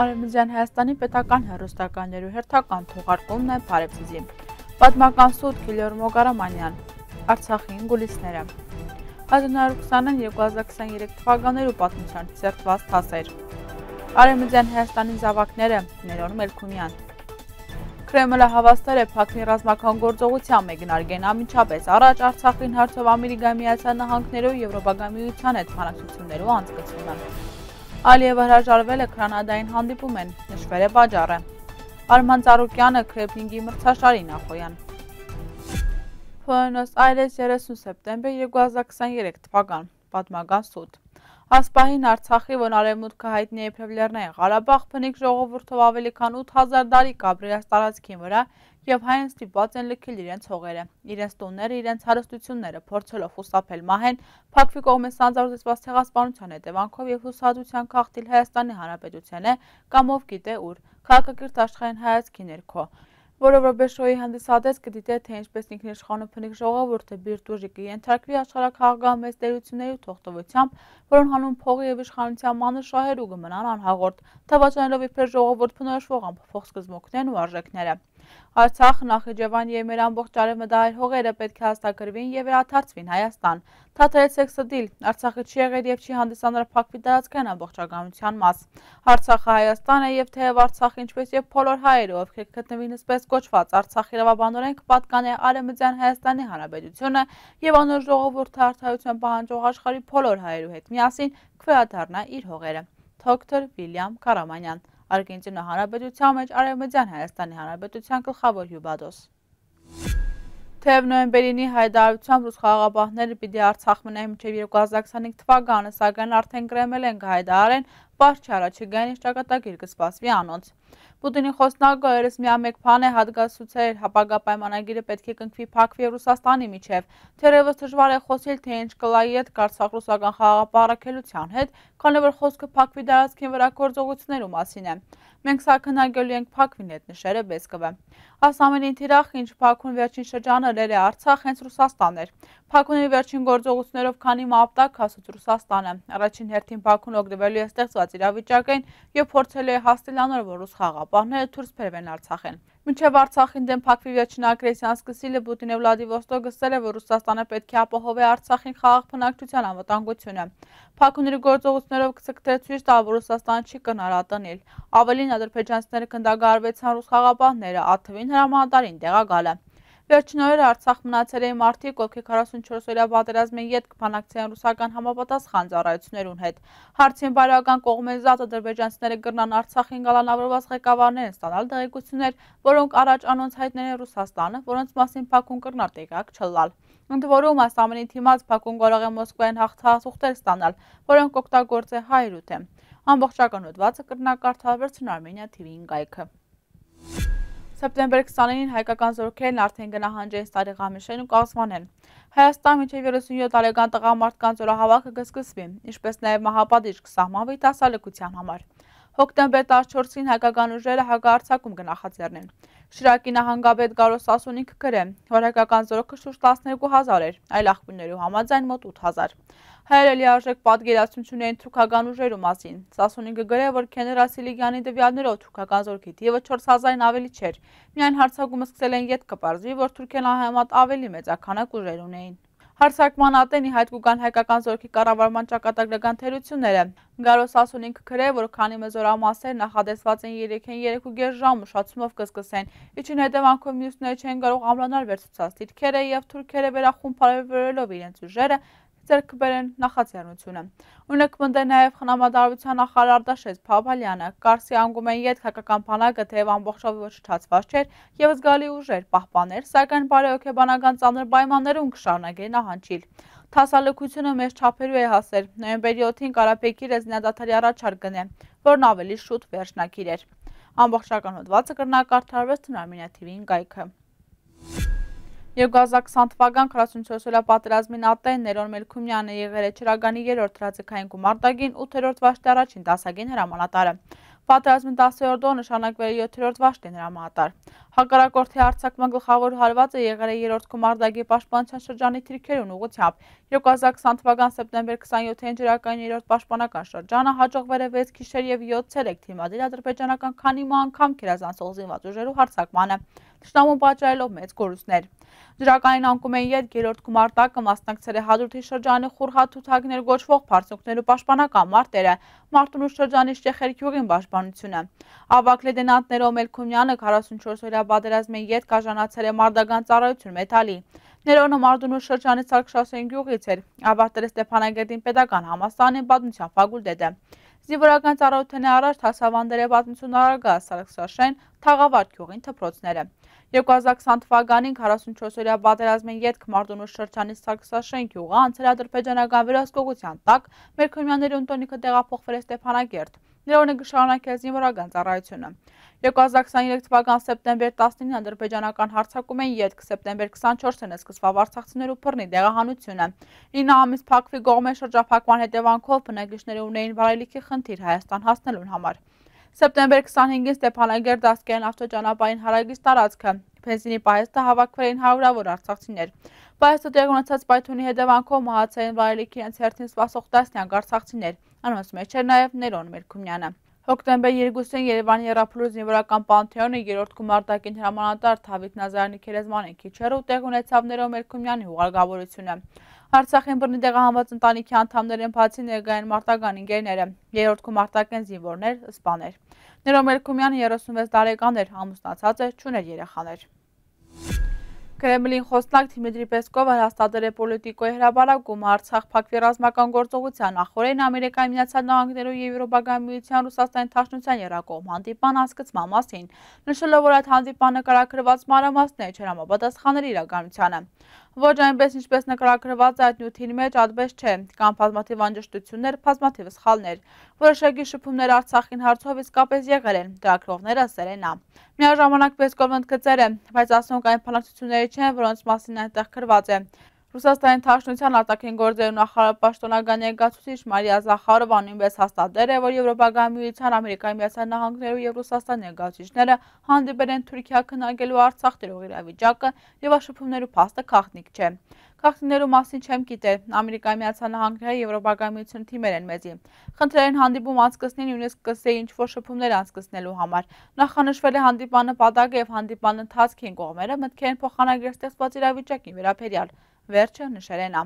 Արևմտյան Հայաստանի պետական հերոստականներու հերթական թողարկումն է Փարեփիզի։ Պատմական սուտ Քիլոր Մոգարամանյան, Արցախին գուլիսները։ 1920-2023 թվականներու պատմության ծերտված թասեր։ Արևմտյան Հայաստանի զավակները Ներոն Մելքումյան։ Կրեմլը հավաստել է փակնի ռազմական գործողության մեկնարկեն ամիջապես առաջ Արցախին հարցով Ամերիկայի Միացյալ Նահանգներով Եվրոպական միության հետ հանրացություններով անցկացումը։ Ալիևը հրաժարվել է Քրանադային հանդիպում են, նշվել է վաճառը։ Արման Ծառուկյանը Քրեփլինգի մրցաշարի նախոյան։ Բուենոս Այրես 30 սեպտեմբեր 2023 թվական։ Պատմական սուտ։ Ասպահին Արցախի, որ արևմուտքը հայտնի է իբրև Լեռնային Ղարաբաղ, բնիկ ժողովուրդով ավելի քան 8000 տարի կապրիած տարածքին վրա եւ հայեն ստիպված են լքել իրենց հողերը, իրենց տունները, իրենց հարստությունները, փորձելով խուսափել մահեն, փակվի կողմից սանձարուտեցված ցեղասպանության հետևանքով եւ հուսադրության քաղտիլ Հայաստանի Հանրապետությանը կամ ով գիտե ուր, քաղաքակիրթ աշխարհային հայացքի ներքո որը Ռոբեշոյի հանդիսատես կդիտե, թե ինչպես ինքնիշխանը փնիկ ժողովուրդը բիրտուժի կենթարկվի աշխարհակահաղական մեծ տերությունների թողտվությամբ, որոնց հանուն փողի եւ իշխանության մանր շահերու կմնան անհաղորդ, թվաճանելով իբր ժողովուրդ փնորոշվող անփոփոխ սկզբունքներն ու արժեքները։ Արցախ, Նախիջևան եւ մեր ամբողջ արևմտահայր հողերը պետք է հաստակրվին եւ վերաթարցվին Հայաստան։ Թաթարեցեք սդիլ, Արցախը չի եղել եւ չի հանդիսանալ փակվի տարածքային ամբողջականության մաս։ Արցախը Հայաստան է եւ թեև Արցախը ինչպես եւ բոլոր հայերը, ովքեր գտնվին ըսպես կոչված Արցախ իրավաբանորեն կպատկանե Արևմտյան Հայաստանի Հանրապետությունը եւ անոր ժողովուրդը արդարության պահանջող աշխարհի բոլոր հայերու հետ միասին կվերադառնա իր հողերը։ Դոկտոր Վիլյամ Կարամանյան Արգենտինա Հանրապետության մեջ Արևմտյան Հայաստանի Հանրապետության գլխավոր հյուբադոս։ Թեև նոյեմբերինի հայդարությամբ ռուս խաղաղապահները պիտի Արցախ մնային մինչև 2025 թվականը, սակայն արդեն գրեմել են հայդարեն, պարզ չէ առաջիկայում շրջակատագիր կսպասվի անոնց։ Պուտինի խոսնակը երես միամեկ փան է հատգասուցել, հապագա պայմանագիրը պետք է կնքվի Փաքվի Ռուսաստանի միջև։ Թերևս դժվար է խոսել, թե ինչ կլայի այդ Արցախ ռուսական խաղապարակելության հետ, քանի որ խոսքը Փաքվի դարածքին վրա գործողություններու մասին է։ Մենք սա քննարկելու ենք Փաքվին հետ նշերը Բեսկովը։ Այս ամենին թիրախ, ինչ Փաքուն վերջին շրջանը լել է Արցախ հենց Ռուսաստանն էր։ Փակունների վերջին գործողություններով քանի մապտակ հասուց Ռուսաստանը։ Առաջին հերթին Բաքուն օգտվելու է ստեղծված իրավիճակային եւ փորձել է հաստիլ անել, որ ռուս խաղապահները դուրս բերվեն Արցախեն։ Մինչև Արցախին դեմ փակվի վերջին ագրեսիան սկսիլը Պուտինը Վլադիվոստոկ գսել է, որ Ռուսաստանը պետք է ապահովի Արցախին խաղաղ բնակչության անվտանգությունը։ Փակունների գործողություններով կսկտել ցույց տալ, որ Ռուսաստանը չի կնարատնիլ։ Ավելին ադրբեջանցիները քնդագարվեցան ռուս խաղապահները, աթվին հրամանատարին տեղակալը։ Վերջնօրեր Արցախ մնացել էին մարդիկ, ովքեր 44-օրյա պատերազմի յետ կբանակցեին ռուսական համապատասխան ծառայություններուն հետ։ Հարցին բարոյական կողմից ադրբեջանցիները կգրնան Արցախին գալանավորված ղեկավարներ են ստանալ տեղեկություններ, որոնք առաջ անոնց հայտնել են Ռուսաստանը, որոնց մասին Բաքուն կգրնա տեղակ չլալ։ Ընդ որում այս ամենին թիմած Բաքուն կարող է Մոսկվային հաղթահասուղթեր ստանալ, որոնք օգտագործե հայրութ է։ Ամբողջական հոդվածը կրնակարդավերցն Արմենիա TV-ին գայքը։ Սեպտեմբեր 29-ին հայկական զորքերն արդեն գնահանջեն Ստարիղամիշեն ու կազմանեն։ Հայաստան մինչև 37 տարեկան տղամարդկանց օրահավաքը կսկսվի, ինչպես նաև մահապատիժ կսահմանվի դասալեկության համար։ Հոկտեմբեր 14-ին հայկական ուժերը հակարցակում գնահաձեռնեն։ Շիրակի նահանգապետ Գարո Սասունին կգրե, որ հայկական զորքը շուրջ 12000 էր, այլ աղբյուրներու համաձայն մոտ 8000 հայրելի արժեք պատգերացնություններին թուրքական ուժերու մասին։ Սասունինգը գրե, որ Քեներ Ասիլիգյանի դվյալներով թուրքական զորքի թիվը 4000-ին ավելի չէր։ Միայն հարցակումը սկսել են յետ կպարզվի, որ Թուրքիան համեմատ ավելի մեծականակ ուժեր ունեին։ Հարցակման ատենի հայտ կուգան հայկական զորքի կառավարման ճակատագրական թերությունները։ Գարոս Ասունինքը գրել, որ քանի մեզորամասեր նախադեсված են 3-ին 3.5 ժամ ուշացումով կսկսեն, ինչին հետևանքով մյուսները չեն կարող ամրանալ վերցուցած դիրքերը եւ թուրքերը վերախումբարելով իրենց ուժերը ձեռք կբերեն նախաձեռնությունը։ Օրինակ մտե նաև խնամադարության նախարար Արտաշես Փապալյանը, կարծի անգում են իդ հակական բանակը թեև ամբողջովիչացված չէր եւ զգալի ուժեր պահպաներ, սակայն բարեօքեբանական ծանր պայմաններում կշարունակեր նահանջիլ։ Թասալեկությունը մեծ չափերու է հասել։ Նոյեմբերի 7-ին Ղարաբեքի ռեզիդենտատարի առաջարկն է, որն ավելի շուտ վերջնակիր էր։ Ամբողջական հոդվածը կրնակարդարվեց Թնամինա TV-ին կայքը։ 2020 թվական 44 հրապատրազմին ատեն ներոն Մելքումյանը եղել է Չրագանի 3-րդ հրաձգային գումարտագին 8-րդ վաշտի առաջին դասագին հրամանատարը։ Պատերազմի 10-րդ օրը նշանակվել է 7-րդ վաշտին հրամանատար։ Հակարակորդի հարցակման գլխավոր հարվածը եղել է երորդ կմարդագի պաշտպանության շրջանի թրիքերուն ուղությամբ։ 2020 թվական սեպտեմբեր 27-ին ջրակային երրորդ պաշտպանական շրջանը հաջողվել է 6 քիշեր եւ 7 ցելեք թիմադիր ադրբեջանական քանի մը անգամ քերազանցող զինված ուժերու հարցակմանը։ Տշնամուն պատճառելով մեծ գորուստներ։ Ջրակային անկումեն յետ երրորդ կմարտակը մասնակցել է հադրութի շրջանի խորհաթութակներ գոչվող բարձունքներու պաշտպանական մարտերը, մարտունու շրջանի շեխերքյուղին պաշտպանությունը։ Ավակ լեդենանտներով Մելքումյանը 44 օրյա պատերազմի ետ կաժանացել է մարդական ծառայություն մեթալի։ Ներոնը մարդունու շրջանի ցարկշասեն գյուղից էր, ավարտել է Ստեփանագերդին պետական համաստանի պատմության ֆակուլտետը։ Զինվորական ծառայության առաջ հասավանդել է պատմություն արագա Սարգսաշեն թաղավարտ գյուղին թփրոցները։ 2020 թվականին 44-օրյա պատերազմին ետք Մարտունու շրջանի Սարգսաշեն գյուղը անցել ադրբեջանական վերահսկողության տակ, մեր քրմյաների ընտանիքը տեղափոխվել է Ստեփանագերտ։ Ներողնը գշարունակել զինվորական ծառայությունը։ 2023 թվական սեպտեմբեր 19-ին ադրբեջանական հարցակում են ետք, սեպտեմբեր 24-ն է սկսվավ արցախցիներու բռնի դեղահանությունը։ 9 ամիս փակվի գողմե շրջափակման հետևանքով բնակիչները ունեին վարելիքի խնդիր Հայաստան հասնելուն համար։ Սեպտեմբեր 25-ին Ստեփանագեր դասկեն ավտոճանապարհին հարագից տարածքը բենզինի պահեստը հավաքվել էին հարյուրավոր արցախցիներ։ Պահեստը տեղ ունեցած պայթյունի հետևանքով մահացային վարելիքի իրենց հերթին սպասող տասնյակ արցախցիներ։ Անոնց մեջ էր նաև Ներոն Մերքումյանը։ Հոկտեմբեր 2-ին Երևանի Երապլուր զինվորական Պանթեոնը երրորդ գումարտակին հրամանատար Թավիթ Նազարյանի քերեզմանին քիչ հեռու տեղ ունեցավ Ներո Մերքումյանի ուղարկավորությունը։ Արցախին բռնի տեղահանված ընտանիքի անդամներին բացի ներկային մարտական ինգերները, երրորդ գումարտակեն զինվորներ, սպաներ։ Ներո Մերքումյանը 36 տարեկան էր, ամուսնացած էր, չուներ երեխաներ։ Կրեմլին խոսնակ Դիմիտրի Պեսկովը հաստատել է պոլիտիկոյի հրաբարակում Արցախ փակվի ռազմական գործողության նախորդին Ամերիկայի Միացյալ Նահանգներու եւ Եվրոպական միության Ռուսաստանի Թաշնության երակողմ հանդիպան հասկացման մասին, նշելով, որ այդ հանդիպանը կարակրված մանրամասն է չհամապատասխանել իրականությանը ոչ այնպես ինչպես նկարագրված այդ նյութին մեջ ադբեշ չէ, կամ բազմաթիվ անջշտություններ, բազմաթիվ սխալներ, որոշակի շփումներ Արցախին հարցով իսկապես եղել են, դրակրողները սերենա։ Միաժամանակ պես կողմնդ գծերը, բայց ասոնք այն բանակցությունները չեն, որոնց մասին այնտեղ գրված է։ Ռուսաստանի Թաշնության արտաքին գործերի նախարարապաշտոնական ներկայացուցիչ Մարիա Զախարովան նույնպես հաստատել է, որ Եվրոպական միության Ամերիկայի միացյալ նահանգներու եւ Ռուսաստանի ներկայացուցիչները հանդիպել են Թուրքիա քննարկելու Արցախ տերող իրավիճակը եւ աշխուփումներու փաստը քաղտնիկ չէ։ Քաղտնելու մասին չեմ գիտեր։ Ամերիկայի միացյալ նահանգները Եվրոպական միություն թիմեր են մեզի։ Խնդրել են հանդիպում անցկացնել նույնիսկ կսե ինչ որ շփումներ անցկացնելու համար։ Նախանշվել է հանդիպան նպատակը եւ հանդիպան ընթացքին կողմերը մտքեր փոխանակել ստեղծված իրավիճակին վերաբերյալ։ Վերջը նշել ենա։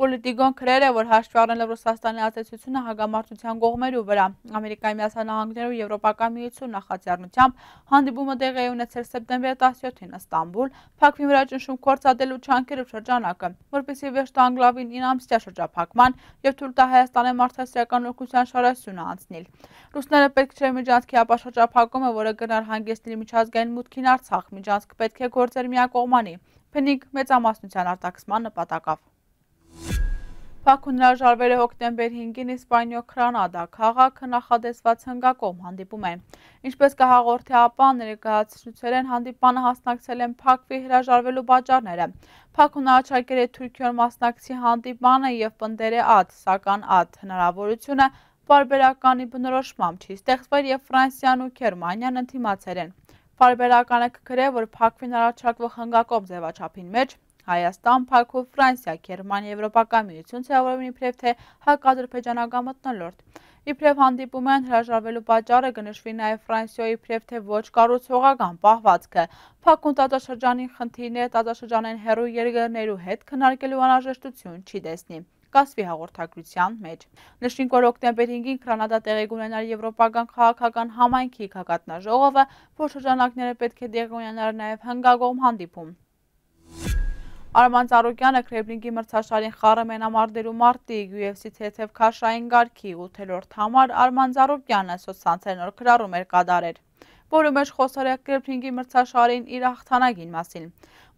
Պոլիտիկոն քրեր է, որ հաշվառնել Ռուսաստանի ազդեցությունը հագամարտության կողմերու վրա։ Ամերիկայի Միացյալ Նահանգները ու Եվրոպական միություն նախաձեռնությամբ հանդիպումը տեղի է ունեցել սեպտեմբերի 17-ին Ստամբուլ, փակվի վրա ճնշում կործադելու չանքերու շրջանակը, որպեսզի վերջ տա անգլավին 9 ամսյա շրջափակման եւ թույլ տա Հայաստանի մարդասիրական օգնության շարասյունը անցնել։ Ռուսները պետք չէ միջանցքի ապաշրջափակումը, որը գնար հանգեցնել միջազգային մուտքին Արցախ, միջանցքը պետք է գործեր միակողմանի։ Փնիկ մեծամասնության արտաքսման նպատակով։ Բաքուն հրաժարվել է հոկտեմբեր 5-ին Իսպանիո Քրանադա քաղաքը նախադեсված հնգակով հանդիպում է։ Ինչպես կհաղորդի ԱՊԱ ներկայացուցել են հանդիպանը հասնակցել են Փակվի հրաժարվելու պատճառները։ Փակուն առաջարկել է Թուրքիոյ մասնակցի հանդիպանը եւ պնդել է աթ, սական աթ հնարավորությունը բարբերականի բնորոշմամբ չի ստեղծվել եւ Ֆրանսիան ու Գերմանիան ընդդիմացել են։ Պարբերականը կգրե, որ պակվին առաջարկվող հնգակով ձևաչապին մեջ Հայաստան պարքով վրանսյա, կերման եվրոպական միություն ծյավորում իպրև թե հակադրպեջանագա մտնոլորդ։ Իպրև հանդիպում են հրաժարվելու պատճարը գնշվի նաև վրանսյո իպրև թե ոչ կարուցողական պահվածքը։ Պակուն տատաշրջանի խնդիրն է տատաշրջանեն հերու երգերներու հետ կնարկելու անաժեշտություն չի դեսնի կասվի հաղորդագրության մեջ։ Նշին կոր օկտեմբեր 5-ին Քրանադա տեղեկ ունենար Եվրոպական քաղաքական համայնքի հակատնաժողովը, որ շրջանակները պետք է տեղեկ ունենար նաև հնգագողմ հանդիպում։ Արման Ծառուկյանը Քրեմլինի մրցաշարին խառը մենամարտերու մարտի UFC թեթև քաշային գարքի 8-րդ համար Արման Ծառուկյանը սոցցանցեր նոր քրարում էր կատարել որը մեջ խոսարյակ գրպրինգի մրցաշարին իր աղթանագին մասին։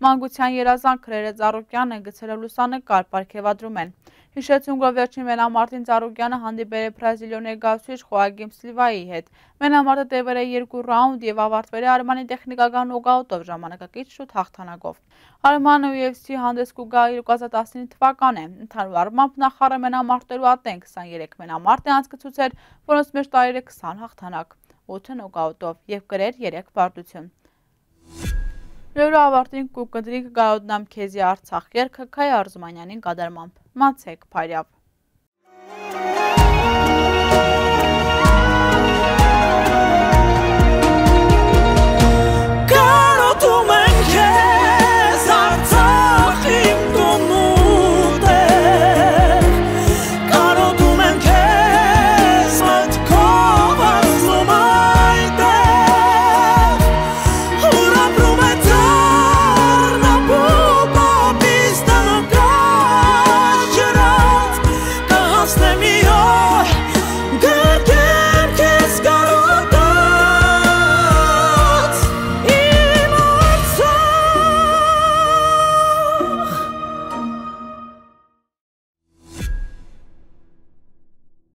Մանգության երազան քրերը ծարոկյանը գծերը լուսանը կար պարքևադրում են։ Հիշեցնուկը վերջին մենամարտին Ծառուկյանը հանդիպել է բրազիլիոներ գավսիչ Խոագիմ Սլիվայի հետ։ Մենամարտը տևել է երկու ռաունդ եւ ավարտվել է Արմանի տեխնիկական նոկաուտով ժամանակակից շուտ հաղթանակով։ Արմանը UFC հանդես կուգա 2019 թվականն է։ Ընդհանուր առմամբ նախարարը մենամարտերու ատեն 23 մենամարտ է անցկացուցել, որոնց մեջ տարել է 20 հաղթանակ, 8 նոկաուտով եւ գրել 3 պարտություն։ Լուրը ավարտին կուկտրիկ գայոտնամ քեզի արցախ երկը Քայ Արզումանյանին կատարմամբ։ Մացեք, Փարիապ։